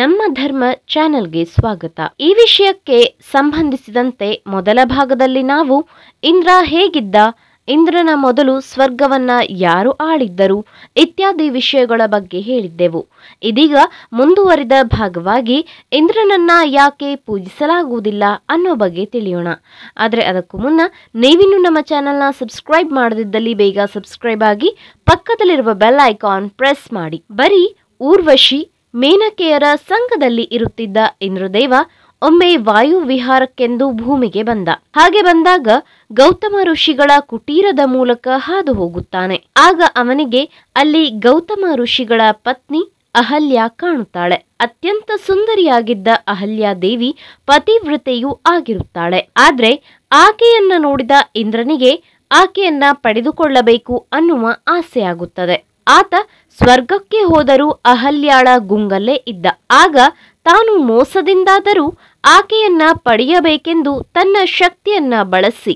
ನಮ್ಮ ಧರ್ಮ ಚಾನೆಲ್ಗೆ ಸ್ವಾಗತ ಈ ವಿಷಯಕ್ಕೆ ಸಂಬಂಧಿಸಿದಂತೆ ಮೊದಲ ಭಾಗದಲ್ಲಿ ನಾವು ಇಂದ್ರ ಹೇಗಿದ್ದ ಇಂದ್ರನ ಮೊದಲು ಸ್ವರ್ಗವನ್ನ ಯಾರು ಆಳಿದ್ದರು ಇತ್ಯಾದಿ ವಿಷಯಗಳ ಬಗ್ಗೆ ಹೇಳಿದ್ದೆವು ಇದೀಗ ಮುಂದುವರಿದ ಭಾಗವಾಗಿ ಇಂದ್ರನನ್ನ ಯಾಕೆ ಪೂಜಿಸಲಾಗುವುದಿಲ್ಲ ಅನ್ನೋ ಬಗ್ಗೆ ತಿಳಿಯೋಣ ಆದರೆ ಅದಕ್ಕೂ ಮುನ್ನ ನೀವಿನ್ನೂ ನಮ್ಮ ಚಾನೆಲ್ನ ಸಬ್ಸ್ಕ್ರೈಬ್ ಮಾಡದಿದ್ದಲ್ಲಿ ಬೇಗ ಸಬ್ಸ್ಕ್ರೈಬ್ ಆಗಿ ಪಕ್ಕದಲ್ಲಿರುವ ಬೆಲ್ ಐಕಾನ್ ಪ್ರೆಸ್ ಮಾಡಿ ಬರೀ ಊರ್ವಶಿ ಮೇನಕೆಯರ ಸಂಘದಲ್ಲಿ ಇರುತ್ತಿದ್ದ ಇಂದ್ರದೇವ ಒಮ್ಮೆ ವಾಯು ವಿಹಾರಕ್ಕೆಂದು ಭೂಮಿಗೆ ಬಂದ ಹಾಗೆ ಬಂದಾಗ ಗೌತಮ ಋಷಿಗಳ ಕುಟೀರದ ಮೂಲಕ ಹಾದು ಹೋಗುತ್ತಾನೆ ಆಗ ಅವನಿಗೆ ಅಲ್ಲಿ ಗೌತಮ ಋಷಿಗಳ ಪತ್ನಿ ಅಹಲ್ಯ ಕಾಣುತ್ತಾಳೆ ಅತ್ಯಂತ ಸುಂದರಿಯಾಗಿದ್ದ ಅಹಲ್ಯ ದೇವಿ ಪತಿವ್ರತೆಯೂ ಆಗಿರುತ್ತಾಳೆ ಆದ್ರೆ ಆಕೆಯನ್ನ ನೋಡಿದ ಇಂದ್ರನಿಗೆ ಆಕೆಯನ್ನ ಪಡೆದುಕೊಳ್ಳಬೇಕು ಅನ್ನುವ ಆಸೆಯಾಗುತ್ತದೆ ಆತ ಸ್ವರ್ಗಕ್ಕೆ ಹೋದರೂ ಅಹಲ್ಯಾಳ ಗುಂಗಲ್ಲೇ ಇದ್ದ ಆಗ ತಾನು ಮೋಸದಿಂದಾದರೂ ಆಕೆಯನ್ನ ಪಡೆಯಬೇಕೆಂದು ತನ್ನ ಶಕ್ತಿಯನ್ನ ಬಳಸಿ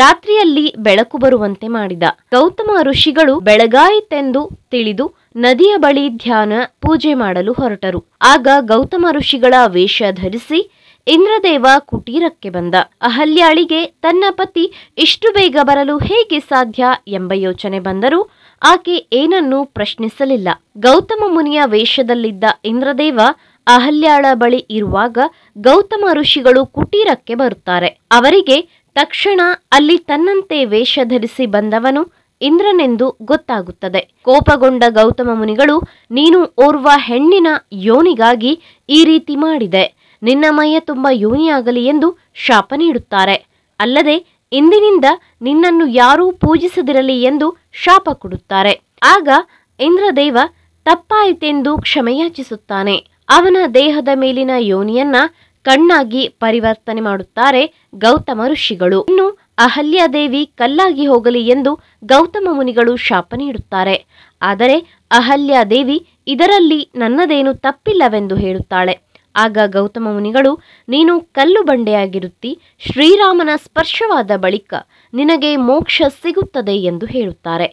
ರಾತ್ರಿಯಲ್ಲಿ ಬೆಳಕು ಬರುವಂತೆ ಮಾಡಿದ ಗೌತಮ ಋಷಿಗಳು ಬೆಳಗಾಯಿತೆಂದು ತಿಳಿದು ನದಿಯ ಬಳಿ ಧ್ಯಾನ ಪೂಜೆ ಮಾಡಲು ಹೊರಟರು ಆಗ ಗೌತಮ ಋಷಿಗಳ ವೇಷ ಧರಿಸಿ ಇಂದ್ರದೇವ ಕುಟೀರಕ್ಕೆ ಬಂದ ಅಹಲ್ಯಾಳಿಗೆ ತನ್ನ ಪತಿ ಇಷ್ಟು ಬೇಗ ಬರಲು ಹೇಗೆ ಸಾಧ್ಯ ಎಂಬ ಯೋಚನೆ ಬಂದರೂ ಆಕೆ ಏನನ್ನೂ ಪ್ರಶ್ನಿಸಲಿಲ್ಲ ಗೌತಮ ಮುನಿಯ ವೇಷದಲ್ಲಿದ್ದ ಇಂದ್ರದೇವ ಅಹಲ್ಯಾಳ ಬಳಿ ಇರುವಾಗ ಗೌತಮ ಋಷಿಗಳು ಕುಟೀರಕ್ಕೆ ಬರುತ್ತಾರೆ ಅವರಿಗೆ ತಕ್ಷಣ ಅಲ್ಲಿ ತನ್ನಂತೆ ವೇಷ ಧರಿಸಿ ಬಂದವನು ಇಂದ್ರನೆಂದು ಗೊತ್ತಾಗುತ್ತದೆ ಕೋಪಗೊಂಡ ಗೌತಮ ಮುನಿಗಳು ನೀನು ಓರ್ವ ಹೆಣ್ಣಿನ ಯೋನಿಗಾಗಿ ಈ ರೀತಿ ಮಾಡಿದೆ ನಿನ್ನ ಮೈಯ ತುಂಬ ಯೋನಿಯಾಗಲಿ ಎಂದು ಶಾಪ ನೀಡುತ್ತಾರೆ ಅಲ್ಲದೆ ಇಂದಿನಿಂದ ನಿನ್ನನ್ನು ಯಾರೂ ಪೂಜಿಸದಿರಲಿ ಎಂದು ಶಾಪ ಕೊಡುತ್ತಾರೆ ಆಗ ಇಂದ್ರದೇವ ತಪ್ಪಾಯಿತೆಂದು ಕ್ಷಮೆಯಾಚಿಸುತ್ತಾನೆ ಅವನ ದೇಹದ ಮೇಲಿನ ಯೋನಿಯನ್ನ ಕಣ್ಣಾಗಿ ಪರಿವರ್ತನೆ ಮಾಡುತ್ತಾರೆ ಗೌತಮ ಋಷಿಗಳು ಇನ್ನು ಅಹಲ್ಯಾದೇವಿ ಕಲ್ಲಾಗಿ ಹೋಗಲಿ ಎಂದು ಗೌತಮ ಮುನಿಗಳು ಶಾಪ ನೀಡುತ್ತಾರೆ ಆದರೆ ಅಹಲ್ಯಾದೇವಿ ಇದರಲ್ಲಿ ನನ್ನದೇನು ತಪ್ಪಿಲ್ಲವೆಂದು ಹೇಳುತ್ತಾಳೆ ಆಗ ಗೌತಮ ಮುನಿಗಳು ನೀನು ಕಲ್ಲು ಬಂಡೆಯಾಗಿರುತ್ತಿ ಶ್ರೀರಾಮನ ಸ್ಪರ್ಶವಾದ ಬಳಿಕ ನಿನಗೆ ಮೋಕ್ಷ ಸಿಗುತ್ತದೆ ಎಂದು ಹೇಳುತ್ತಾರೆ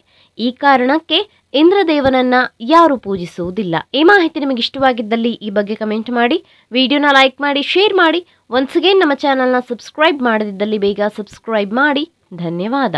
ಈ ಕಾರಣಕ್ಕೆ ಇಂದ್ರದೇವನನ್ನ ಯಾರು ಪೂಜಿಸುವುದಿಲ್ಲ ಈ ಮಾಹಿತಿ ನಿಮಗೆ ಇಷ್ಟವಾಗಿದ್ದಲ್ಲಿ ಈ ಬಗ್ಗೆ ಕಮೆಂಟ್ ಮಾಡಿ ವಿಡಿಯೋನ ಲೈಕ್ ಮಾಡಿ ಶೇರ್ ಮಾಡಿ ಒನ್ಸ್ ಅಗೇನ್ ನಮ್ಮ ಚಾನಲ್ನ ಸಬ್ಸ್ಕ್ರೈಬ್ ಮಾಡದಿದ್ದಲ್ಲಿ ಬೇಗ ಸಬ್ಸ್ಕ್ರೈಬ್ ಮಾಡಿ ಧನ್ಯವಾದ